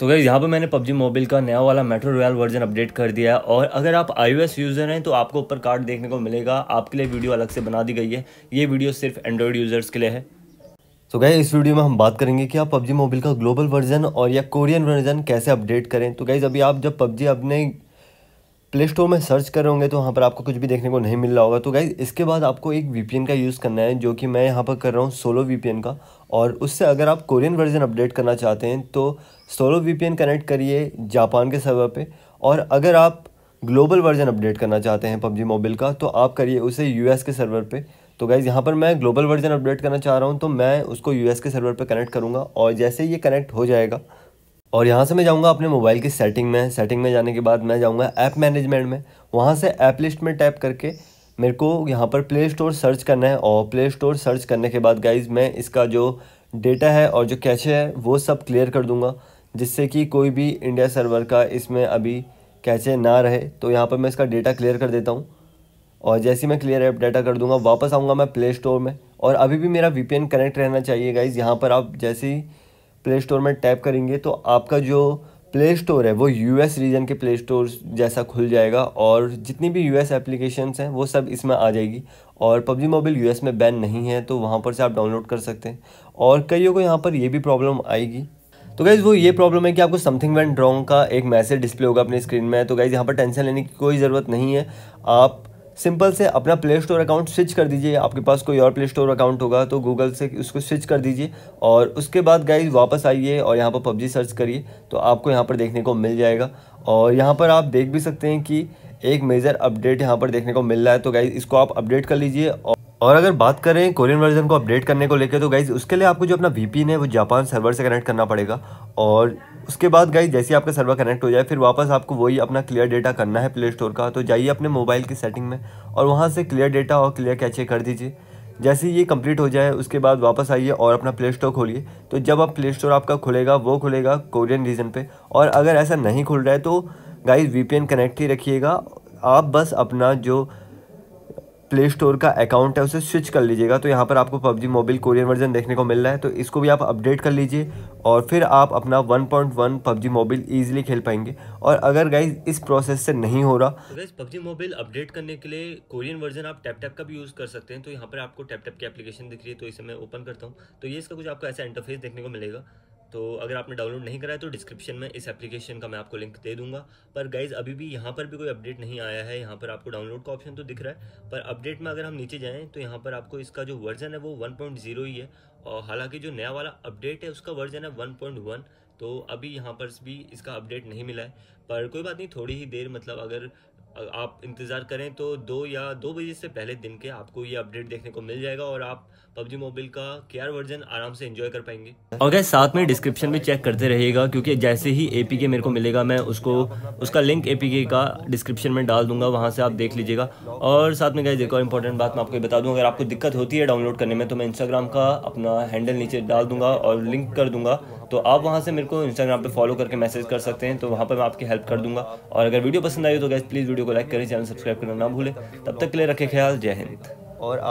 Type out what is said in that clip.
तो गई यहाँ पर मैंने पबजी मोबाइल का नया वाला मेट्रो रॉयल वर्जन अपडेट कर दिया है और अगर आप आईओएस यूज़र हैं तो आपको ऊपर कार्ड देखने को मिलेगा आपके लिए वीडियो अलग से बना दी गई है ये वीडियो सिर्फ एंड्रॉयड यूज़र्स के लिए है तो गए इस वीडियो में हम बात करेंगे कि आप पबजी मोबाइल का ग्लोबल वर्जन और या कोरियन वर्जन कैसे अपडेट करें तो गई अभी आप जब पबजी अपने प्ले स्टोर में सर्च कर होंगे तो वहाँ पर आपको कुछ भी देखने को नहीं मिल रहा होगा तो गाइज इसके बाद आपको एक वी का यूज़ करना है जो कि मैं यहाँ पर कर रहा हूँ सोलो वी का और उससे अगर आप कोरियन वर्जन अपडेट करना चाहते हैं तो सोलो वी कनेक्ट करिए जापान के सर्वर पर और अगर आप ग्लोबल वर्जन अपडेट करना चाहते हैं पबजी मोबाइल का तो आप करिए उसे यू के सर्वर पर तो गाइज़ यहाँ पर मैं ग्लोबल वर्जन अपडेट करना चाह रहा हूँ तो मैं उसको यू के सर्वर पर कनेक्ट करूँगा और जैसे ये कनेक्ट हो जाएगा और यहाँ से मैं जाऊँगा अपने मोबाइल की सेटिंग में सेटिंग में जाने के बाद मैं जाऊँगा ऐप मैनेजमेंट में वहाँ से ऐप लिस्ट में टैप करके मेरे को यहाँ पर प्ले स्टोर सर्च करना है और प्ले स्टोर सर्च करने के बाद गाइज मैं इसका जो डेटा है और जो कैचे है वो सब क्लियर कर दूँगा जिससे कि कोई भी इंडिया सर्वर का इसमें अभी कैचे ना रहे तो यहाँ पर मैं इसका डेटा क्लियर कर देता हूँ और जैसे ही मैं क्लियर ऐप डेटा कर दूंगा वापस आऊँगा मैं प्ले स्टोर में और अभी भी मेरा वी कनेक्ट रहना चाहिए गाइज़ यहाँ पर आप जैसे ही प्ले स्टोर में टैप करेंगे तो आपका जो प्ले स्टोर है वो यूएस रीजन के प्ले स्टोर जैसा खुल जाएगा और जितनी भी यूएस एप्लीकेशंस हैं वो सब इसमें आ जाएगी और पबजी मोबाइल यूएस में बैन नहीं है तो वहाँ पर से आप डाउनलोड कर सकते हैं और कईयों को यहाँ पर ये भी प्रॉब्लम आएगी तो गाइज़ वो ये प्रॉब्लम है कि आपको समथिंग वेंट रॉन्ग का एक मैसेज डिस्प्ले होगा अपने स्क्रीन में तो गाइज़ यहाँ पर टेंशन लेने की कोई ज़रूरत नहीं है आप सिंपल से अपना प्ले स्टोर अकाउंट स्विच कर दीजिए आपके पास कोई और प्ले स्टोर अकाउंट होगा तो गूगल से उसको स्विच कर दीजिए और उसके बाद गाइज वापस आइए और यहाँ पर पबजी सर्च करिए तो आपको यहाँ पर देखने को मिल जाएगा और यहाँ पर आप देख भी सकते हैं कि एक मेजर अपडेट यहाँ पर देखने को मिल रहा है तो गाइज इसको आप अपडेट कर लीजिए और और अगर बात करें कोरियन वर्जन को अपडेट करने को लेकर तो गाइज़ उसके लिए आपको जो अपना वी है वो जापान सर्वर से कनेक्ट करना पड़ेगा और उसके बाद गाइज जैसे ही आपका सर्वर कनेक्ट हो जाए फिर वापस आपको वही अपना क्लियर डेटा करना है प्ले स्टोर का तो जाइए अपने मोबाइल की सेटिंग में और वहाँ से क्लियर डेटा और क्लियर कैचे कर दीजिए जैसे ये कंप्लीट हो जाए उसके बाद वापस आइए और अपना प्ले स्टोर खोलिए तो जब आप प्ले स्टोर आपका खुलेगा वो खुलेगा कोरियन रीजन पे और अगर ऐसा नहीं खुल रहा है तो गाइज वी कनेक्ट ही रखिएगा आप बस अपना जो प्ले स्टोर का अकाउंट है उसे स्विच कर लीजिएगा तो यहाँ पर आपको पबजी मोबाइल कोरियन वर्जन देखने को मिल रहा है तो इसको भी आप अपडेट कर लीजिए और फिर आप अपना 1.1 पबजी मोबाइल ईजिली खेल पाएंगे और अगर गाइज इस प्रोसेस से नहीं हो रहा तो गाइज पबजी मोबाइल अपडेट करने के लिए कोरियन वर्जन आप टैप टैप का भी यूज़ कर सकते हैं तो यहाँ पर आपको टैप टैप की एप्लीकेशन दिख रही है तो इसे मैं ओपन करता हूँ तो ये इसका कुछ आपको ऐसा इंटरफेस देखने को मिलेगा तो अगर आपने डाउनलोड नहीं कराया तो डिस्क्रिप्शन में इस एप्लीकेशन का मैं आपको लिंक दे दूंगा पर गाइज अभी भी यहाँ पर भी कोई अपडेट नहीं आया है यहाँ पर आपको डाउनलोड का ऑप्शन तो दिख रहा है पर अपडेट में अगर हम नीचे जाएँ तो यहाँ पर आपको इसका जो वर्जन है वो 1.0 ही है और हालांकि जो नया वाला अपडेट है उसका वर्जन है वन तो अभी यहाँ पर भी इसका अपडेट नहीं मिला है पर कोई बात नहीं थोड़ी ही देर मतलब अगर आप इंतज़ार करें तो दो या दो बजे से पहले दिन के आपको ये अपडेट देखने को मिल जाएगा और आप पबजी मोबाइल का केयर वर्जन आराम से एंजॉय कर पाएंगे और गैस साथ में डिस्क्रिप्शन में चेक करते रहिएगा क्योंकि जैसे ही ए के मेरे को मिलेगा मैं उसको उसका लिंक ए का डिस्क्रिप्शन में डाल दूंगा वहाँ से आप देख लीजिएगा और साथ में गैस एक और इंपॉर्टेंट बात मैं आपको बता दूँ अगर आपको दिक्कत होती है डाउनलोड करने में तो मैं इंस्टाग्राम का अपना हैंडल नीचे डाल दूंगा और लिंक कर दूंगा तो आप वहाँ से मेरे को इंस्टाग्राम पे फॉलो करके मैसेज कर सकते हैं तो वहाँ पर मैं आपकी हेल्प कर दूंगा और अगर वीडियो पसंद आई तो गैस प्लीज़ वीडियो को लाइक करें चैनल सब्सक्राइब करना ना भूलें तब तक के लिए रखें ख्याल जय हिंद और